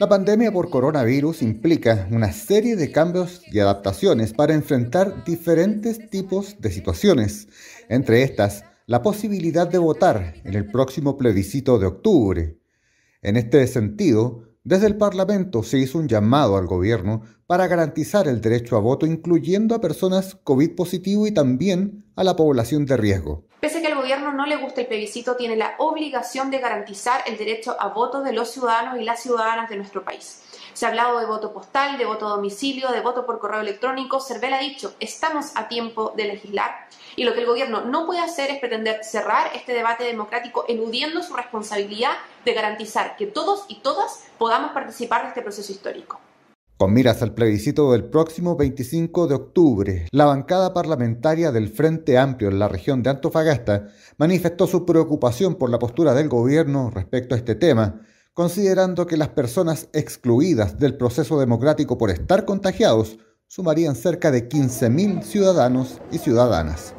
La pandemia por coronavirus implica una serie de cambios y adaptaciones para enfrentar diferentes tipos de situaciones, entre estas la posibilidad de votar en el próximo plebiscito de octubre. En este sentido, desde el Parlamento se hizo un llamado al gobierno para garantizar el derecho a voto incluyendo a personas COVID positivo y también a la población de riesgo que al gobierno no le gusta el plebiscito, tiene la obligación de garantizar el derecho a voto de los ciudadanos y las ciudadanas de nuestro país. Se ha hablado de voto postal, de voto a domicilio, de voto por correo electrónico. Cervel ha dicho, estamos a tiempo de legislar. Y lo que el gobierno no puede hacer es pretender cerrar este debate democrático eludiendo su responsabilidad de garantizar que todos y todas podamos participar de este proceso histórico. Con miras al plebiscito del próximo 25 de octubre, la bancada parlamentaria del Frente Amplio en la región de Antofagasta manifestó su preocupación por la postura del gobierno respecto a este tema, considerando que las personas excluidas del proceso democrático por estar contagiados sumarían cerca de 15.000 ciudadanos y ciudadanas.